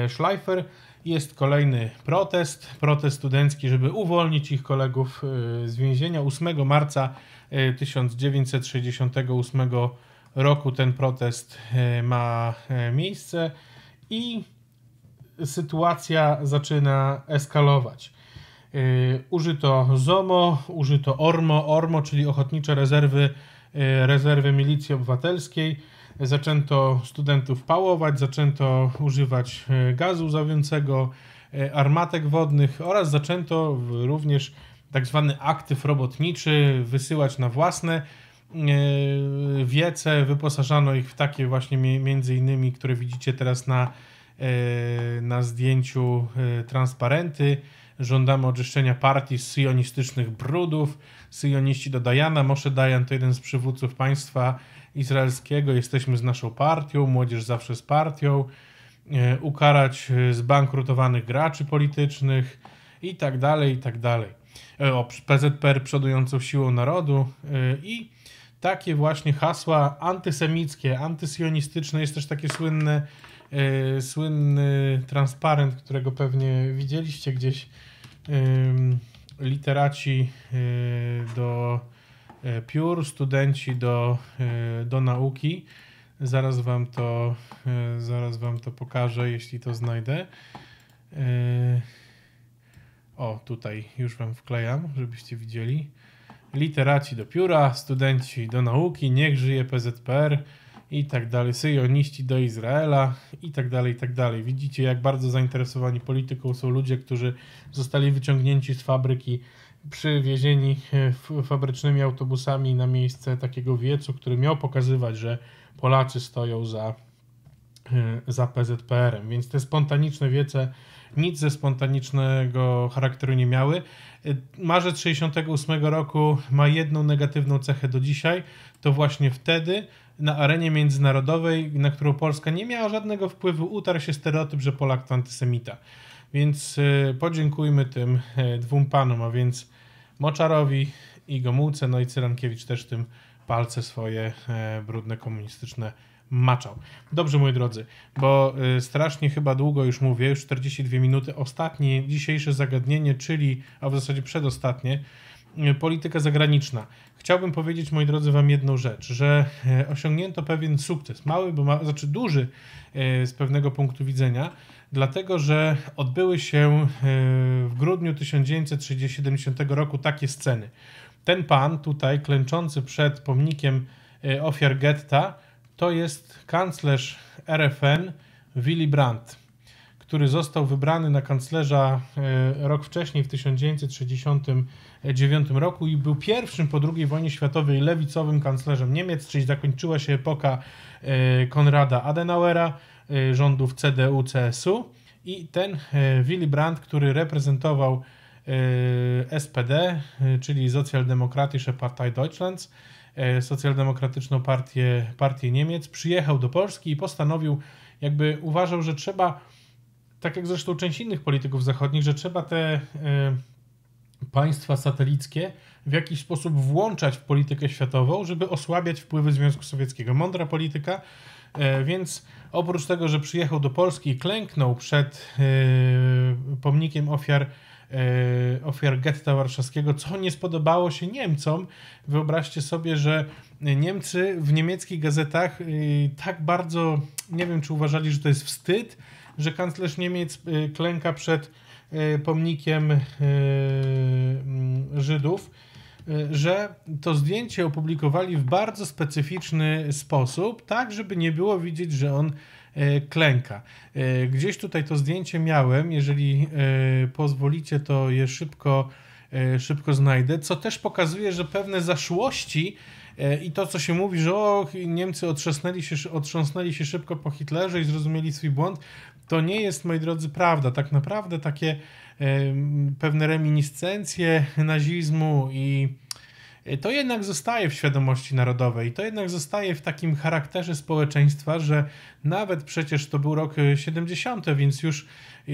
Schleifer. Jest kolejny protest, protest studencki, żeby uwolnić ich kolegów y, z więzienia. 8 marca 1968 y, roku ten protest y, ma miejsce i sytuacja zaczyna eskalować. Użyto ZOMO, użyto ORMO, ORMO, czyli Ochotnicze Rezerwy, Rezerwy Milicji Obywatelskiej zaczęto studentów pałować, zaczęto używać e, gazu łzawiącego, e, armatek wodnych oraz zaczęto również tak zwany aktyw robotniczy wysyłać na własne e, wiece. Wyposażano ich w takie właśnie między innymi, które widzicie teraz na, na zdjęciu transparenty. Żądamy oczyszczenia partii z syjonistycznych brudów. Syjoniści do Dajana. Moshe Dajan to jeden z przywódców państwa, izraelskiego, jesteśmy z naszą partią, młodzież zawsze z partią, e, ukarać e, zbankrutowanych graczy politycznych i tak dalej, i tak dalej. E, o, PZPR przodującą siłą narodu i takie właśnie hasła antysemickie, antysjonistyczne. Jest też taki słynne słynny transparent, którego pewnie widzieliście gdzieś literaci do E, piór, studenci do, e, do nauki. Zaraz wam, to, e, zaraz wam to pokażę, jeśli to znajdę. O, tutaj już wam wklejam, żebyście widzieli. Literaci do pióra, studenci do nauki, niech żyje PZPR i tak dalej, syjoniści do Izraela i tak dalej, i tak dalej. Widzicie, jak bardzo zainteresowani polityką są ludzie, którzy zostali wyciągnięci z fabryki przywiezieni e, fabrycznymi autobusami na miejsce takiego wiecu, który miał pokazywać, że Polacy stoją za, e, za PZPR-em. Więc te spontaniczne wiece nic ze spontanicznego charakteru nie miały. E, marzec 68 roku ma jedną negatywną cechę do dzisiaj. To właśnie wtedy na arenie międzynarodowej, na którą Polska nie miała żadnego wpływu, utarł się stereotyp, że Polak to antysemita. Więc podziękujmy tym dwóm panom, a więc Moczarowi i Gomułce, no i Cyrankiewicz też tym palce swoje e, brudne komunistyczne maczał. Dobrze, moi drodzy, bo e, strasznie chyba długo już mówię, już 42 minuty. Ostatnie dzisiejsze zagadnienie, czyli, a w zasadzie przedostatnie, e, polityka zagraniczna. Chciałbym powiedzieć, moi drodzy, Wam jedną rzecz, że osiągnięto pewien sukces, mały, bo ma, znaczy duży z pewnego punktu widzenia dlatego że odbyły się e, w grudniu 1970 roku takie sceny. Ten pan tutaj, klęczący przed pomnikiem e, ofiar getta, to jest kanclerz RFN Willy Brandt, który został wybrany na kanclerza e, rok wcześniej, w 1969 roku i był pierwszym po II wojnie światowej lewicowym kanclerzem Niemiec, czyli zakończyła się epoka Konrada Adenauera, Y, rządów CDU-CSU i ten y, Willy Brandt, który reprezentował y, SPD, czyli Socjaldemokratische Partei Deutschlands, socjaldemokratyczną partię, partię Niemiec, przyjechał do Polski i postanowił, jakby uważał, że trzeba, tak jak zresztą część innych polityków zachodnich, że trzeba te państwa satelickie w jakiś sposób włączać w politykę światową, żeby osłabiać wpływy Związku Sowieckiego. Mądra polityka, e, więc oprócz tego, że przyjechał do Polski i klęknął przed e, pomnikiem ofiar e, ofiar getta warszawskiego, co nie spodobało się Niemcom. Wyobraźcie sobie, że Niemcy w niemieckich gazetach tak bardzo, nie wiem czy uważali, że to jest wstyd, że kanclerz Niemiec klęka przed E, pomnikiem e, mm, Żydów, e, że to zdjęcie opublikowali w bardzo specyficzny sposób, tak żeby nie było widzieć, że on klęka. Gdzieś tutaj to zdjęcie miałem, jeżeli pozwolicie, to je szybko, szybko znajdę, co też pokazuje, że pewne zaszłości E, I to, co się mówi, że o, Niemcy otrząsnęli się, otrząsnęli się szybko po Hitlerze i zrozumieli swój błąd, to nie jest, moi drodzy, prawda. Tak naprawdę takie e, pewne reminiscencje nazizmu i e, to jednak zostaje w świadomości narodowej, to jednak zostaje w takim charakterze społeczeństwa, że nawet przecież to był rok 70., więc już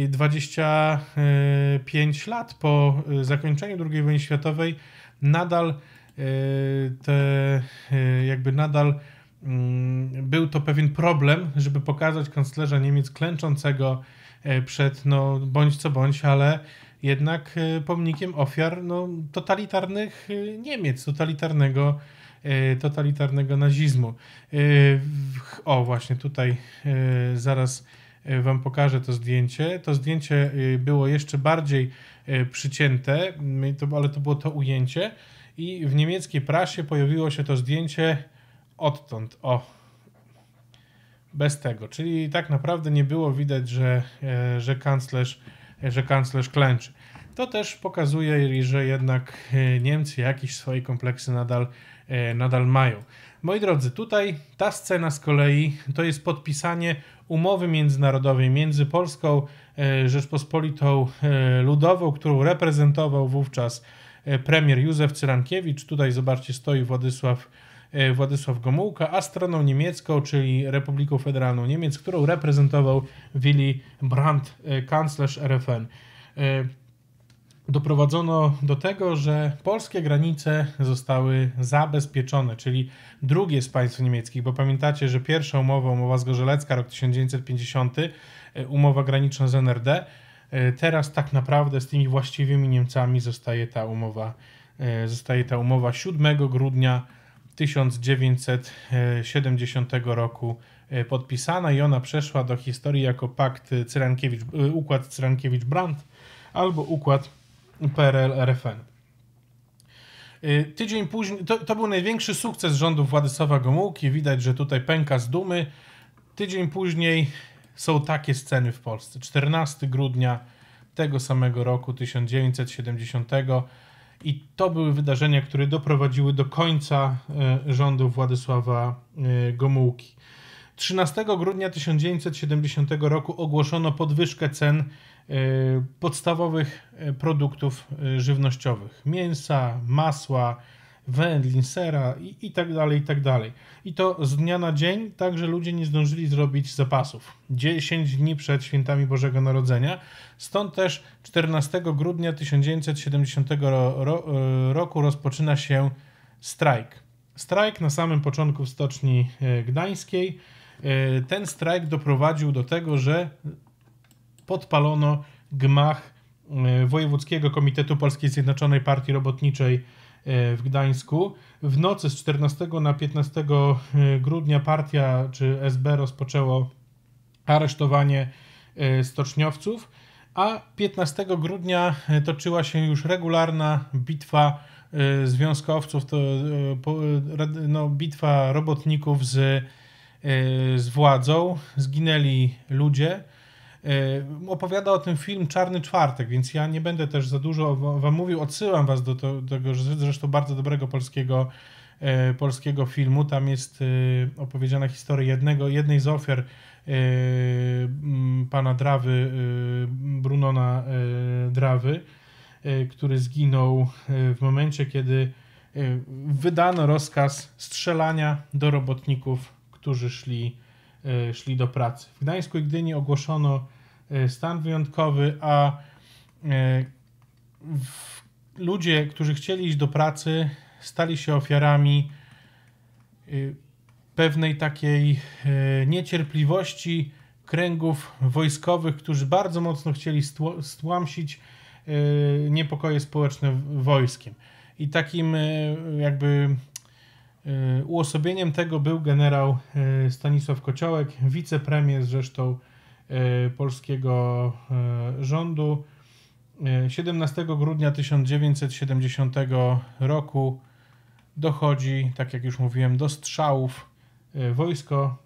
25 lat po zakończeniu II wojny światowej nadal E, te e, jakby nadal mm, był to pewien problem, żeby pokazać kanclerza Niemiec klęczącego e, przed, no bądź co bądź, ale jednak pomnikiem ofiar no, totalitarnych Niemiec, totalitarnego, totalitarnego nazizmu. O, właśnie tutaj zaraz Wam pokażę to zdjęcie. To zdjęcie było jeszcze bardziej przycięte, ale to było to ujęcie i w niemieckiej prasie pojawiło się to zdjęcie odtąd, o, bez tego. Czyli tak naprawdę nie było widać, że, e, że, kanclerz, że kanclerz klęczy. To też pokazuje, że jednak e, Niemcy jakieś swoje kompleksy nadal, e, nadal mają. Moi drodzy, tutaj ta scena z kolei to jest podpisanie umowy międzynarodowej między Polską Rzeczpospolitą Ludową, którą reprezentował wówczas E, premier Józef Cyrankiewicz, tutaj zobaczcie stoi Władysław, e, Władysław Gomułka, a stroną niemiecką, czyli Republiką Federalną Niemiec, którą reprezentował Willy Brandt, e, kanclerz RFN. Doprowadzono do tego, że polskie granice zostały zabezpieczone, czyli drugie z państw niemieckich, bo pamiętacie, że pierwsza umowa, umowa z Gorzelecka, rok 1950, umowa graniczna z NRD, E, teraz tak naprawdę z tymi właściwymi Niemcami zostaje ta umowa, e, zostaje ta umowa 7 grudnia 1970 roku e, podpisana i ona przeszła do historii jako pakt Cyrankiewicz, układ Cyrankiewicz-Brandt albo układ PRL-RFN. Tydzień później, to, to, był największy sukces rządów Władysława Gomułki, widać, że tutaj pęka z dumy. Tydzień później są takie sceny w Polsce. 14 grudnia tego samego roku 1970 i to były wydarzenia, które doprowadziły do końca e, rządów Władysława e, Gomułki. 13 grudnia 1970 roku ogłoszono podwyżkę cen e, podstawowych produktów żywnościowych: mięsa, masła, Wendlinsera i, i tak dalej, i tak dalej. I to z dnia na dzień, także ludzie nie zdążyli zrobić zapasów. 10 dni przed świętami Bożego Narodzenia, stąd też 14 grudnia 1970 e, roku rozpoczyna się strajk. Strajk na samym początku w Stoczni e, Gdańskiej. E, ten strajk doprowadził do tego, że podpalono gmach Wojewódzkiego Komitetu Polskiej Zjednoczonej Partii Robotniczej E, w Gdańsku. W nocy z 14 na 15 e, grudnia partia czy SB rozpoczęło aresztowanie e, stoczniowców, a 15 grudnia toczyła się już regularna bitwa związkowców, to, no, bitwa robotników z, z władzą. Zginęli ludzie. E, opowiada o tym film Czarny Czwartek, więc ja nie będę też za dużo wam mówił. Odsyłam was do tego zresztą bardzo dobrego polskiego, e, polskiego filmu. Tam jest e, opowiedziana historia jednego, jednej z ofiar pana Drawy, Brunona Drawy, który zginął w momencie, kiedy wydano rozkaz strzelania do robotników, którzy szli E, szli do pracy. W Gdańsku i Gdyni ogłoszono e, stan wyjątkowy, a e, ludzie, którzy chcieli iść do pracy, stali się ofiarami pewnej takiej niecierpliwości kręgów wojskowych, którzy bardzo mocno chcieli stłamsić niepokoje społeczne wojskiem. I takim jakby E, uosobieniem tego był generał e, Stanisław Kociołek, wicepremier zresztą e, polskiego rządu. 17 grudnia 1970 roku dochodzi, tak jak już mówiłem, do strzałów. Wojsko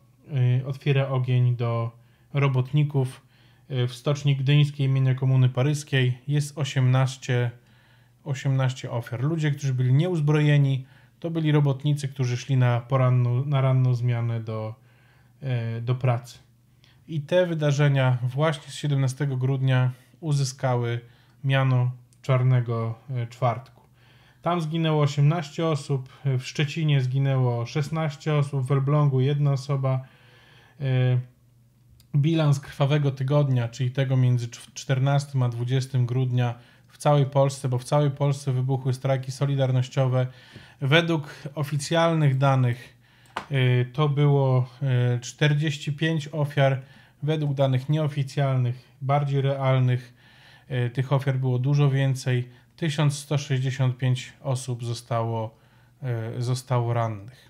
otwiera ogień do robotników w stoczni gdyńskiej imienia Komuny Paryskiej. Jest 18, 18 ofiar. Ludzie, którzy byli nieuzbrojeni, to byli robotnicy, którzy szli na, poranną, na ranną zmianę do, e, do pracy. I te wydarzenia właśnie z 17 grudnia uzyskały miano Czarnego e, Czwartku. Tam zginęło 18 osób, e, w Szczecinie zginęło 16 osób, w Elblągu jedna osoba. Bilans krwawego tygodnia, czyli tego między 14 a 20 grudnia w całej Polsce, bo w całej Polsce wybuchły strajki solidarnościowe, Według oficjalnych danych y, to było 45 y, ofiar, według danych nieoficjalnych, bardziej realnych, y, tych ofiar było dużo więcej. 1165 osób zostało, zostało rannych.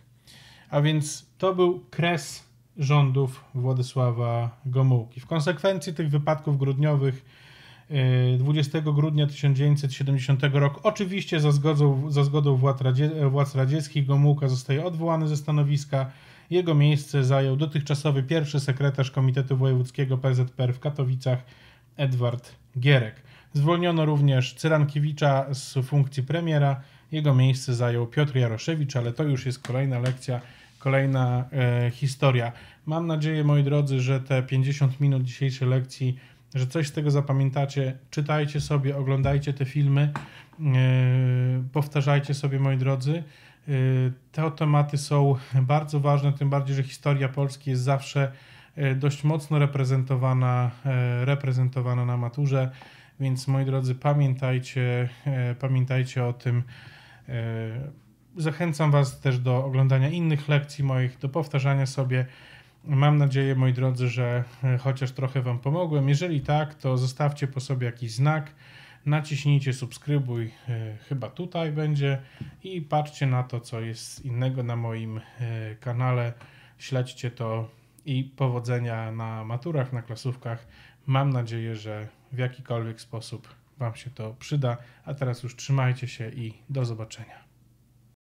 A więc to był kres rządów Władysława Gomułki. W konsekwencji tych wypadków grudniowych 20 e, grudnia 1970 roku. Oczywiście za zgodą, za zgodą władz, radzie, władz radzieckich Gomułka zostaje odwołany ze stanowiska. Jego miejsce zajął dotychczasowy pierwszy sekretarz Komitetu Wojewódzkiego PZPR w Katowicach Edward Gierek. Zwolniono również Cyrankiewicza z funkcji premiera. Jego miejsce zajął Piotr Jaroszewicz, ale to już jest kolejna lekcja, kolejna e, historia. Mam nadzieję, moi drodzy, że te 50 minut dzisiejszej lekcji że coś z tego zapamiętacie. Czytajcie sobie, oglądajcie te filmy, yy, powtarzajcie sobie, moi drodzy. Yy, te tematy są bardzo ważne, tym bardziej, że historia Polski jest zawsze e, dość mocno reprezentowana, reprezentowana na maturze. Więc moi drodzy, pamiętajcie, pamiętajcie o tym. Zachęcam Was też do oglądania innych lekcji moich, do powtarzania sobie. Mam nadzieję, moi drodzy, że e, chociaż trochę Wam pomogłem. Jeżeli tak, to zostawcie po sobie jakiś znak, naciśnijcie subskrybuj, e, chyba tutaj będzie, i patrzcie na to, co jest innego na moim e, kanale. Śledźcie to i powodzenia na maturach, na klasówkach. Mam nadzieję, że w jakikolwiek sposób Wam się to przyda. A teraz już trzymajcie się i do zobaczenia.